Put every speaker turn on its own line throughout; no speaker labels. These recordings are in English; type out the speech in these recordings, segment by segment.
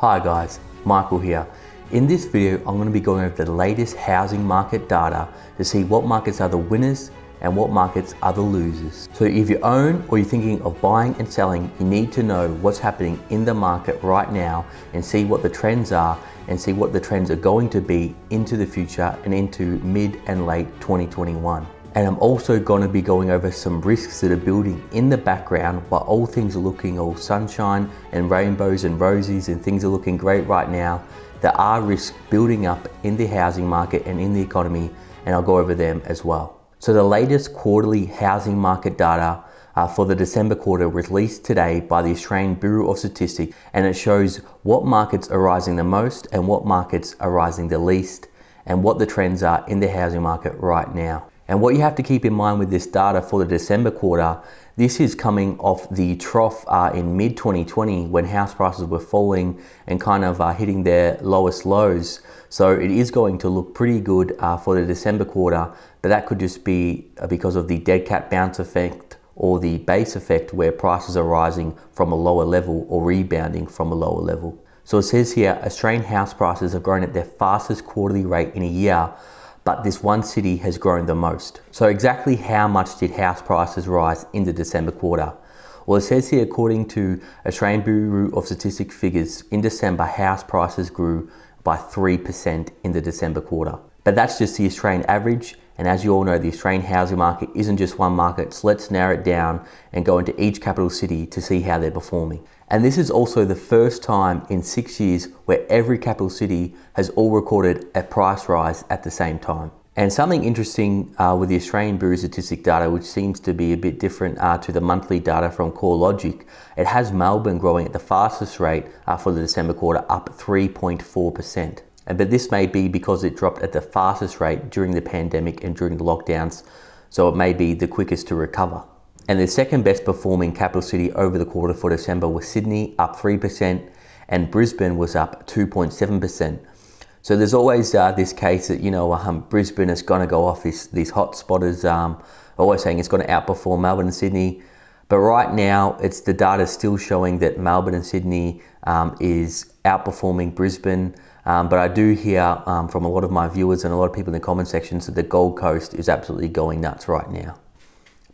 Hi guys, Michael here. In this video, I'm going to be going over the latest housing market data to see what markets are the winners and what markets are the losers. So if you own or you're thinking of buying and selling, you need to know what's happening in the market right now and see what the trends are and see what the trends are going to be into the future and into mid and late 2021 and I'm also going to be going over some risks that are building in the background while all things are looking all sunshine and rainbows and roses and things are looking great right now. There are risks building up in the housing market and in the economy, and I'll go over them as well. So, the latest quarterly housing market data uh, for the December quarter released today by the Australian Bureau of Statistics, and it shows what markets are rising the most and what markets are rising the least, and what the trends are in the housing market right now. And what you have to keep in mind with this data for the December quarter, this is coming off the trough uh, in mid 2020 when house prices were falling and kind of uh, hitting their lowest lows. So it is going to look pretty good uh, for the December quarter, but that could just be uh, because of the dead cat bounce effect or the base effect where prices are rising from a lower level or rebounding from a lower level. So it says here Australian house prices have grown at their fastest quarterly rate in a year but this one city has grown the most. So exactly how much did house prices rise in the December quarter? Well, it says here, according to Australian Bureau of Statistic figures, in December, house prices grew by 3% in the December quarter. But that's just the Australian average. And as you all know, the Australian housing market isn't just one market. So let's narrow it down and go into each capital city to see how they're performing. And this is also the first time in six years where every capital city has all recorded a price rise at the same time. And something interesting uh, with the Australian Bureau Statistic data, which seems to be a bit different uh, to the monthly data from CoreLogic, it has Melbourne growing at the fastest rate uh, for the December quarter, up 3.4%. But this may be because it dropped at the fastest rate during the pandemic and during the lockdowns, so it may be the quickest to recover and the second best performing capital city over the quarter for December was Sydney, up 3%, and Brisbane was up 2.7%. So there's always uh, this case that, you know, um, Brisbane is going to go off this, these hot spotters, um, always saying it's going to outperform Melbourne and Sydney. But right now, it's the data is still showing that Melbourne and Sydney um, is outperforming Brisbane. Um, but I do hear um, from a lot of my viewers and a lot of people in the comment sections that the Gold Coast is absolutely going nuts right now.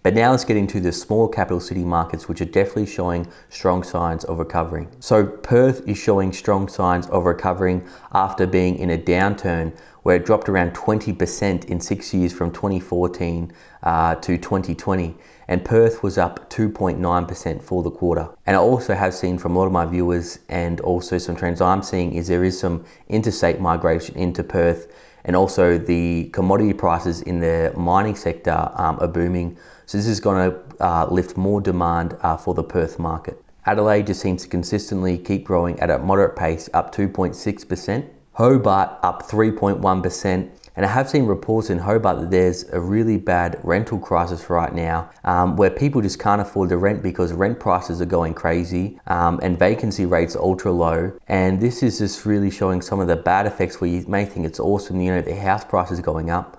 But now let's get into the small capital city markets, which are definitely showing strong signs of recovering. So Perth is showing strong signs of recovering after being in a downturn where it dropped around 20% in six years from 2014 uh, to 2020. And Perth was up 2.9% for the quarter. And I also have seen from a lot of my viewers and also some trends I'm seeing is there is some interstate migration into Perth and also the commodity prices in the mining sector um, are booming so this is going to uh, lift more demand uh, for the Perth market. Adelaide just seems to consistently keep growing at a moderate pace, up 2.6%. Hobart up 3.1%. And I have seen reports in Hobart that there's a really bad rental crisis right now um, where people just can't afford to rent because rent prices are going crazy um, and vacancy rates are ultra low. And this is just really showing some of the bad effects where you may think it's awesome, you know, the house price is going up,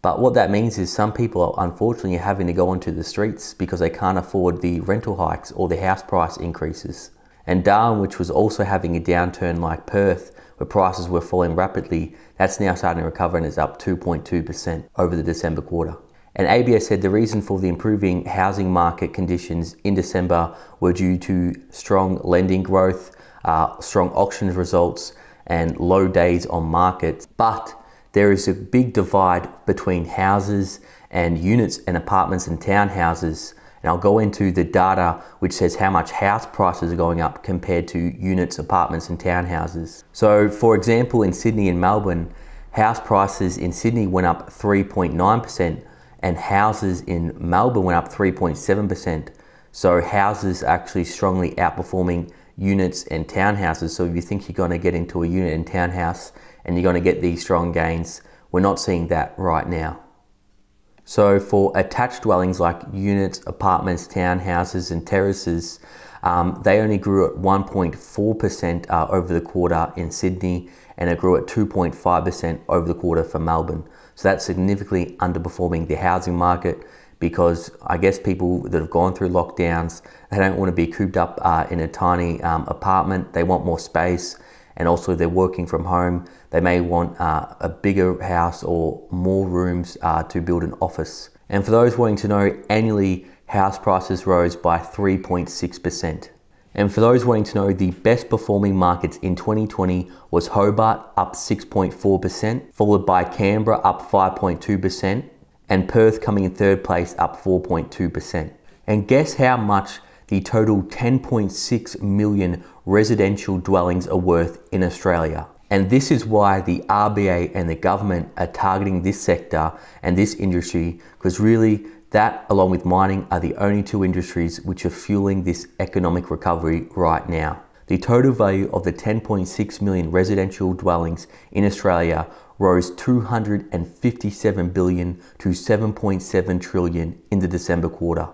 but what that means is some people are unfortunately having to go onto the streets because they can't afford the rental hikes or the house price increases. And Darwin, which was also having a downturn like Perth, where prices were falling rapidly, that's now starting to recover and is up 2.2% over the December quarter. And ABS said the reason for the improving housing market conditions in December were due to strong lending growth, uh, strong auctions results, and low days on market. But there is a big divide between houses and units and apartments and townhouses. And I'll go into the data which says how much house prices are going up compared to units, apartments, and townhouses. So, for example, in Sydney and Melbourne, house prices in Sydney went up 3.9%, and houses in Melbourne went up 3.7%. So, houses are actually strongly outperforming units and townhouses. So, if you think you're going to get into a unit and townhouse, and you're going to get these strong gains. We're not seeing that right now. So for attached dwellings like units, apartments, townhouses and terraces, um, they only grew at 1.4% uh, over the quarter in Sydney and it grew at 2.5% over the quarter for Melbourne. So that's significantly underperforming the housing market because I guess people that have gone through lockdowns, they don't want to be cooped up uh, in a tiny um, apartment. They want more space and also they're working from home, they may want uh, a bigger house or more rooms uh, to build an office. And for those wanting to know, annually house prices rose by 3.6%. And for those wanting to know, the best performing markets in 2020 was Hobart up 6.4%, followed by Canberra up 5.2%, and Perth coming in third place up 4.2%. And guess how much the total 10.6 million residential dwellings are worth in Australia. And this is why the RBA and the government are targeting this sector and this industry, because really that, along with mining, are the only two industries which are fueling this economic recovery right now. The total value of the 10.6 million residential dwellings in Australia rose 257 billion to 7.7 trillion in the December quarter.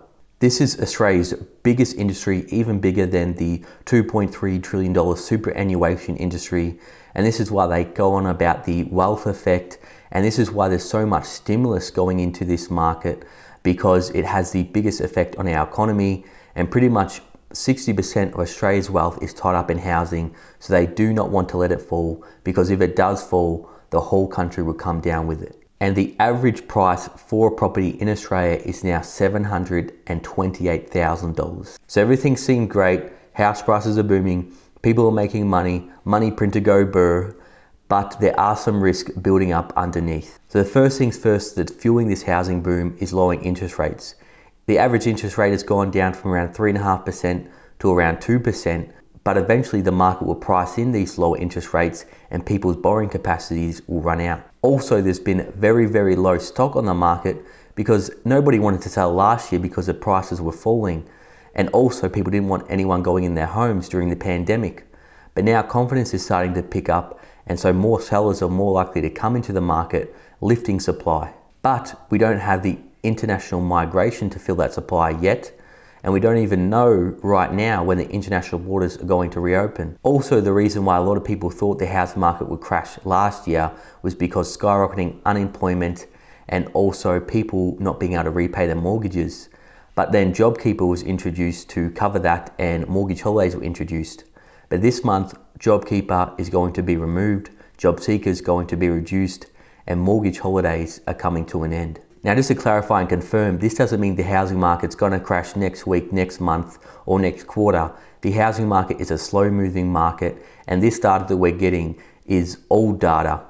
This is Australia's biggest industry, even bigger than the $2.3 trillion superannuation industry. And this is why they go on about the wealth effect. And this is why there's so much stimulus going into this market because it has the biggest effect on our economy. And pretty much 60% of Australia's wealth is tied up in housing. So they do not want to let it fall because if it does fall, the whole country will come down with it and the average price for a property in Australia is now $728,000. So everything seemed great, house prices are booming, people are making money, money printer go burr, but there are some risks building up underneath. So the first things first that's fueling this housing boom is lowering interest rates. The average interest rate has gone down from around 3.5% to around 2%, but eventually the market will price in these lower interest rates and people's borrowing capacities will run out. Also, there's been very, very low stock on the market because nobody wanted to sell last year because the prices were falling. And also, people didn't want anyone going in their homes during the pandemic. But now confidence is starting to pick up, and so more sellers are more likely to come into the market, lifting supply. But we don't have the international migration to fill that supply yet and we don't even know right now when the international borders are going to reopen. Also, the reason why a lot of people thought the house market would crash last year was because skyrocketing unemployment and also people not being able to repay their mortgages. But then JobKeeper was introduced to cover that and mortgage holidays were introduced. But this month, JobKeeper is going to be removed, JobSeeker is going to be reduced, and mortgage holidays are coming to an end. Now, just to clarify and confirm, this doesn't mean the housing market's going to crash next week, next month, or next quarter. The housing market is a slow moving market, and this data that we're getting is all data.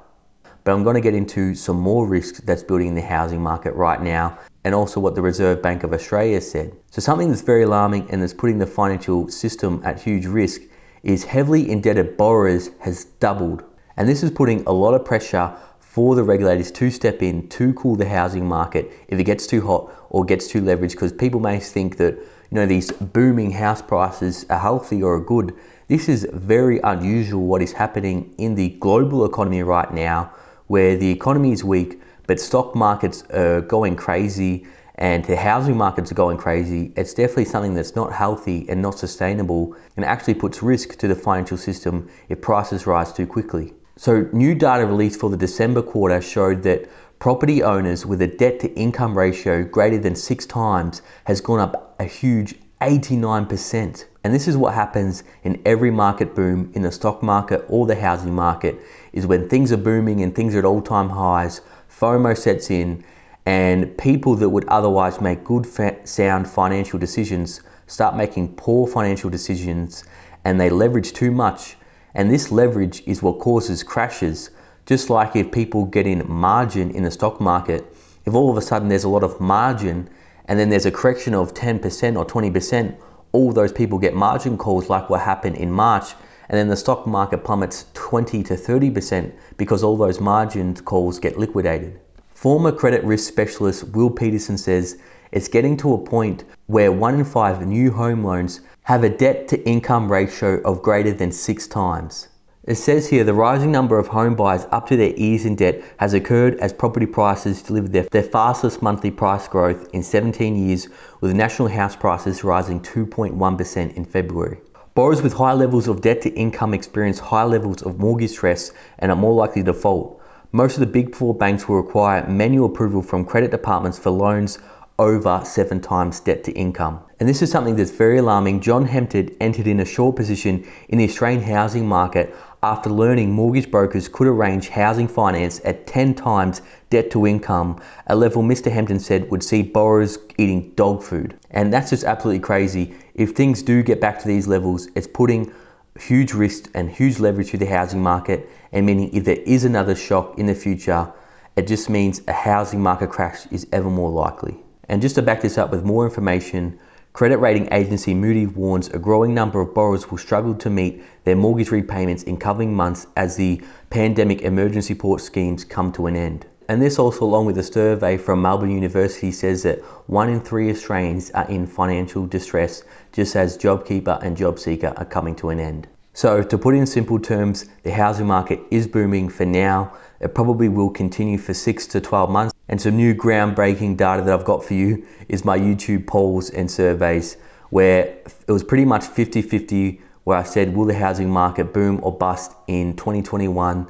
But I'm going to get into some more risks that's building in the housing market right now, and also what the Reserve Bank of Australia said. So, something that's very alarming and that's putting the financial system at huge risk is heavily indebted borrowers has doubled. And this is putting a lot of pressure for the regulators to step in to cool the housing market if it gets too hot or gets too leveraged because people may think that you know these booming house prices are healthy or are good this is very unusual what is happening in the global economy right now where the economy is weak but stock markets are going crazy and the housing markets are going crazy, it's definitely something that's not healthy and not sustainable and actually puts risk to the financial system if prices rise too quickly. So, new data released for the December quarter showed that property owners with a debt to income ratio greater than six times has gone up a huge 89%. And this is what happens in every market boom in the stock market or the housing market is when things are booming and things are at all-time highs, FOMO sets in and people that would otherwise make good sound financial decisions start making poor financial decisions and they leverage too much and this leverage is what causes crashes. Just like if people get in margin in the stock market, if all of a sudden there's a lot of margin and then there's a correction of 10% or 20%, all those people get margin calls like what happened in March. And then the stock market plummets 20 to 30% because all those margin calls get liquidated. Former credit risk specialist Will Peterson says it's getting to a point where one in five new home loans have a debt to income ratio of greater than six times. It says here the rising number of home buyers up to their ears in debt has occurred as property prices delivered their, their fastest monthly price growth in 17 years, with national house prices rising 2.1% in February. Borrowers with high levels of debt to income experience high levels of mortgage stress and are more likely to default. Most of the big four banks will require manual approval from credit departments for loans over seven times debt to income. And this is something that's very alarming. John Hempted entered in a short position in the Australian housing market after learning mortgage brokers could arrange housing finance at 10 times debt to income, a level Mr. Hampton said would see borrowers eating dog food. And that's just absolutely crazy. If things do get back to these levels, it's putting huge risk and huge leverage to the housing market. And meaning if there is another shock in the future, it just means a housing market crash is ever more likely. And just to back this up with more information, credit rating agency Moody warns a growing number of borrowers will struggle to meet their mortgage repayments in coming months as the pandemic emergency support schemes come to an end. And this also along with a survey from Melbourne University says that one in three Australians are in financial distress just as JobKeeper and JobSeeker are coming to an end. So to put in simple terms, the housing market is booming for now. It probably will continue for six to 12 months and some new groundbreaking data that I've got for you is my YouTube polls and surveys, where it was pretty much 50 50 where I said, Will the housing market boom or bust in 2021?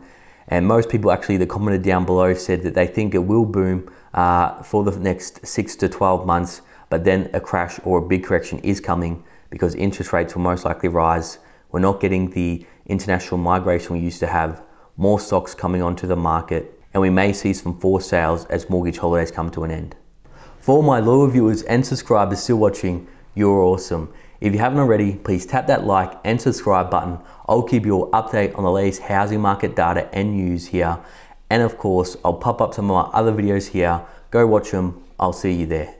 And most people actually that commented down below said that they think it will boom uh, for the next six to 12 months, but then a crash or a big correction is coming because interest rates will most likely rise. We're not getting the international migration we used to have, more stocks coming onto the market, and we may see some forced sales as mortgage holidays come to an end. For all my loyal viewers and subscribers still watching, you're awesome. If you haven't already, please tap that like and subscribe button. I'll keep you all update on the latest housing market data and news here. And of course, I'll pop up some of my other videos here. Go watch them. I'll see you there.